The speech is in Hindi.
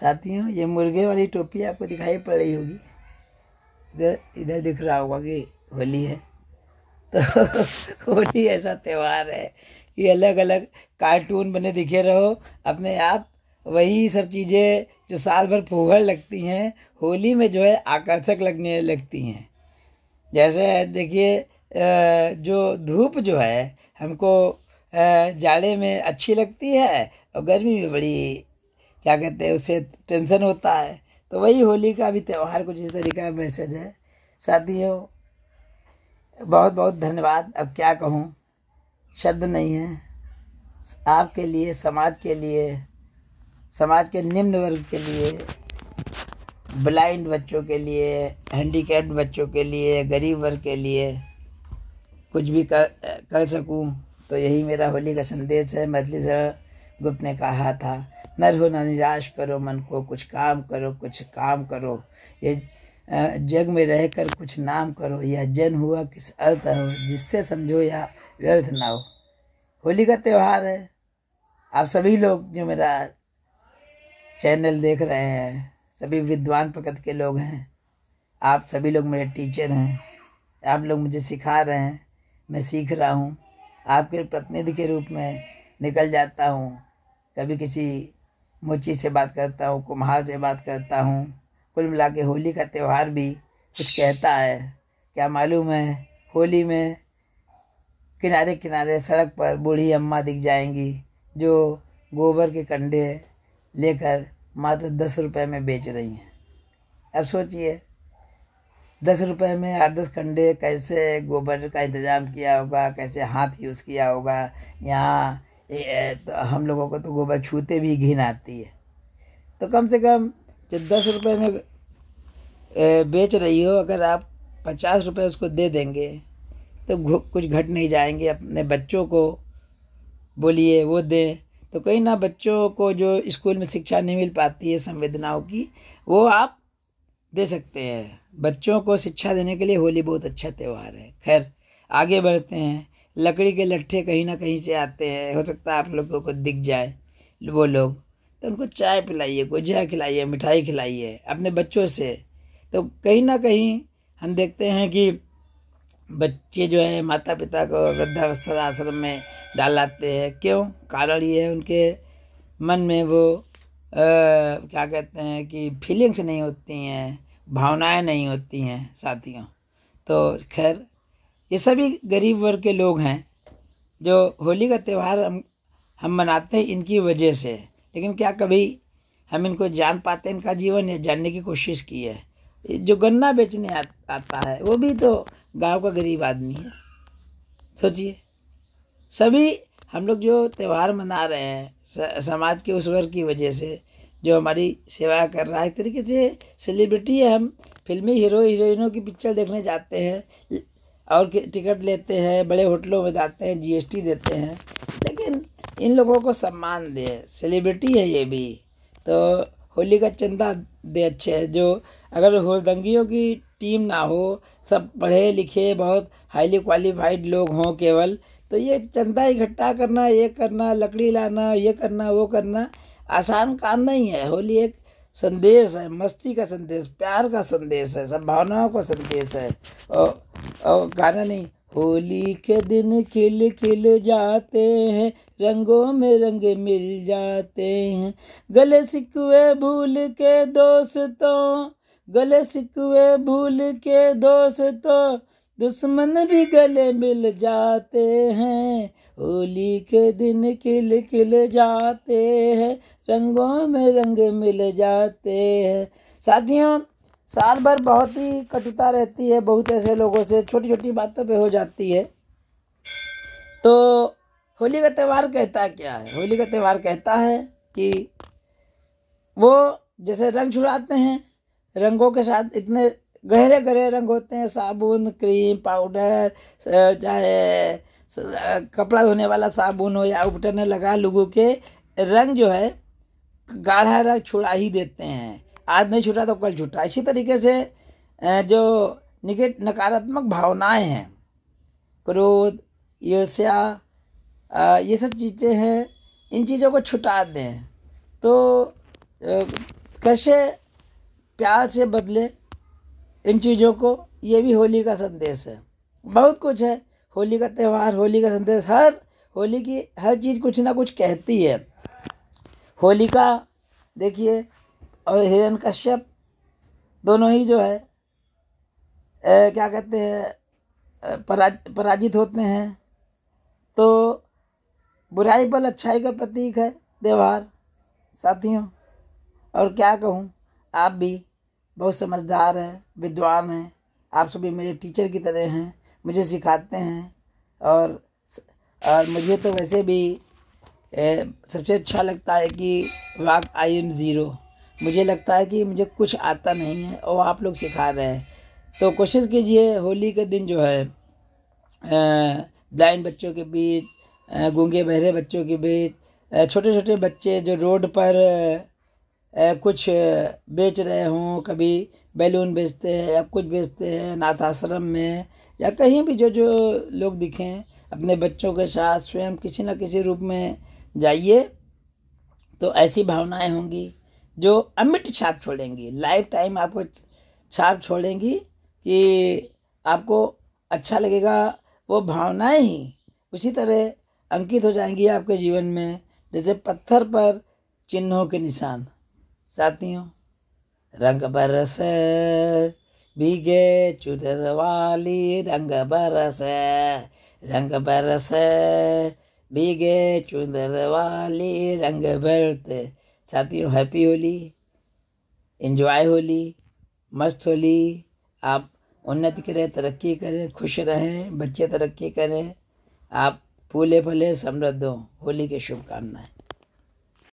साथियों ये मुर्गे वाली टोपी आपको दिखाई पड़ रही होगी इधर इधर दिख रहा होगा कि होली है तो होली ऐसा त्यौहार है कि अलग अलग कार्टून बने दिखे रहो अपने आप वही सब चीज़ें जो साल भर फूहर लगती हैं होली में जो है आकर्षक लगने लगती हैं जैसे देखिए जो धूप जो है हमको जाड़े में अच्छी लगती है और गर्मी में बड़ी क्या कहते हैं उससे टेंशन होता है तो वही होली का भी त्यौहार कुछ इस तरीके का मैसेज है साथियों बहुत बहुत धन्यवाद अब क्या कहूँ शब्द नहीं है आपके लिए समाज के लिए समाज के निम्न वर्ग के लिए ब्लाइंड बच्चों के लिए हैंडीकैप्ड बच्चों के लिए गरीब वर्ग के लिए कुछ भी कर कर सकूँ तो यही मेरा होली का संदेश है मैथिली सर गुप्त ने कहा था नर हो न निराश करो मन को कुछ काम करो कुछ काम करो ये जग में रहकर कुछ नाम करो या जन हुआ किस अर्थ हो जिससे समझो या व्यर्थ ना हो होली का त्यौहार है आप सभी लोग जो मेरा चैनल देख रहे हैं सभी विद्वान प्रकृति के लोग हैं आप सभी लोग मेरे टीचर हैं आप लोग मुझे सिखा रहे हैं मैं सीख रहा हूँ आपके प्रतिनिधि के रूप में निकल जाता हूँ कभी किसी मोची से बात करता हूँ कुम्हार से बात करता हूँ कुल मिला के होली का त्यौहार भी कुछ कहता है क्या मालूम है होली में किनारे किनारे सड़क पर बूढ़ी अम्मा दिख जाएंगी जो गोबर के कंडे लेकर मात्र दस रुपए में बेच रही हैं अब सोचिए दस रुपए में आठ दस कंडे कैसे गोबर का इंतज़ाम किया होगा कैसे हाथ यूज़ किया होगा यहाँ तो हम लोगों को तो गोबर छूते भी घिन आती है तो कम से कम जो दस रुपये में बेच रही हो अगर आप पचास रुपये उसको दे देंगे तो कुछ घट नहीं जाएंगे अपने बच्चों को बोलिए वो दें तो कहीं ना बच्चों को जो स्कूल में शिक्षा नहीं मिल पाती है संवेदनाओं की वो आप दे सकते हैं बच्चों को शिक्षा देने के लिए होली बहुत अच्छा त्यौहार है खैर आगे बढ़ते हैं लकड़ी के लट्ठे कहीं ना कहीं से आते हैं हो सकता है आप लोगों को दिख जाए वो लोग तो उनको चाय पिलाइए गुजिया खिलाइए मिठाई खिलाइए अपने बच्चों से तो कहीं ना कहीं हम देखते हैं कि बच्चे जो है माता पिता को वृद्धावस्था आश्रम में डालते हैं क्यों कारण ये है उनके मन में वो आ, क्या कहते हैं कि फीलिंग्स नहीं होती हैं भावनाएं नहीं होती हैं साथियों तो खैर ये सभी गरीब वर्ग के लोग हैं जो होली का त्यौहार हम हम मनाते हैं इनकी वजह से लेकिन क्या कभी हम इनको जान पाते हैं इनका जीवन या जानने की कोशिश की है जो गन्ना बेचने आ, आता है वो भी तो गांव का गरीब आदमी है सोचिए सभी हम लोग जो त्यौहार मना रहे हैं समाज के उस वर्ग की वजह से जो हमारी सेवा कर रहा है एक तरीके से सेलिब्रिटी है हम फिल्मी हीरो हीरोइनों की पिक्चर देखने जाते हैं और टिकट लेते हैं बड़े होटलों में जाते हैं जीएसटी देते हैं लेकिन इन लोगों को सम्मान दे सेलिब्रिटी है ये भी तो होली का चंदा दे अच्छे है जो अगर होलदंगियों की टीम ना हो सब पढ़े लिखे बहुत हाईली क्वालिफाइड लोग हों केवल तो ये चंदा इकट्ठा करना ये करना लकड़ी लाना ये करना वो करना आसान काम नहीं है होली एक संदेश है मस्ती का संदेश प्यार का संदेश है संभावनाओं का संदेश है और, और गाना नहीं होली के दिन खिल खिल जाते हैं रंगों में रंग मिल जाते हैं गले सिकवे भूल के दोस्तों गले सिकवे भूल के दोस्तों दुश्मन भी गले मिल जाते हैं होली के दिन खिल खिल जाते हैं रंगों में रंग मिल जाते हैं शादियाँ साल भर बहुत ही कटुता रहती है बहुत ऐसे लोगों से छोटी छोटी बातों पे हो जाती है तो होली का त्यौहार कहता क्या है होली का त्यौहार कहता है कि वो जैसे रंग छुड़ाते हैं रंगों के साथ इतने गहरे गहरे रंग होते हैं साबुन क्रीम पाउडर चाहे कपड़ा धोने वाला साबुन हो या उपटने लगा लोगों के रंग जो है गाढ़ा रंग छुड़ा ही देते हैं आज नहीं छुटा तो कल छुटा इसी तरीके से जो निकट नकारात्मक भावनाएं हैं क्रोध ईर्ष्या ये सब चीज़ें हैं इन चीज़ों को छुटा दें तो कैसे प्यार से बदले इन चीज़ों को ये भी होली का संदेश है बहुत कुछ है होली का त्यौहार होली का संदेश हर होली की हर चीज़ कुछ ना कुछ कहती है होलिका देखिए और हिरण कश्यप दोनों ही जो है ए, क्या कहते हैं परा, पराजित होते हैं तो बुराई पर अच्छाई का प्रतीक है त्यौहार साथियों और क्या कहूँ आप भी बहुत समझदार हैं विद्वान हैं आप सभी मेरे टीचर की तरह हैं मुझे सिखाते हैं और और मुझे तो वैसे भी ए, सबसे अच्छा लगता है कि वाक आई एम ज़ीरो मुझे लगता है कि मुझे कुछ आता नहीं है और आप लोग सिखा रहे हैं तो कोशिश कीजिए होली के दिन जो है ब्लाइंड बच्चों के बीच गूंगे बहरे बच्चों के बीच छोटे छोटे बच्चे जो रोड पर कुछ बेच रहे हों कभी बैलून बेचते हैं या कुछ बेचते हैं नाथ आश्रम में या कहीं भी जो जो लोग दिखे हैं अपने बच्चों के साथ स्वयं किसी न किसी रूप में जाइए तो ऐसी भावनाएं होंगी जो अमिट छाप छोड़ेंगी लाइफ टाइम आपको छाप छोड़ेंगी कि आपको अच्छा लगेगा वो भावनाएं ही उसी तरह अंकित हो जाएंगी आपके जीवन में जैसे पत्थर पर चिन्हों के निशान साथियों रंग बरस भीगे चुदर वाली रंग बरस रंग बरस भीगे चुदर वाली रंग बरत साथियों हैप्पी होली एंजॉय होली मस्त होली आप उन्नति करें तरक्की करें खुश रहें बच्चे तरक्की करें आप फूले फले समृद्ध हों होली की शुभकामनाएं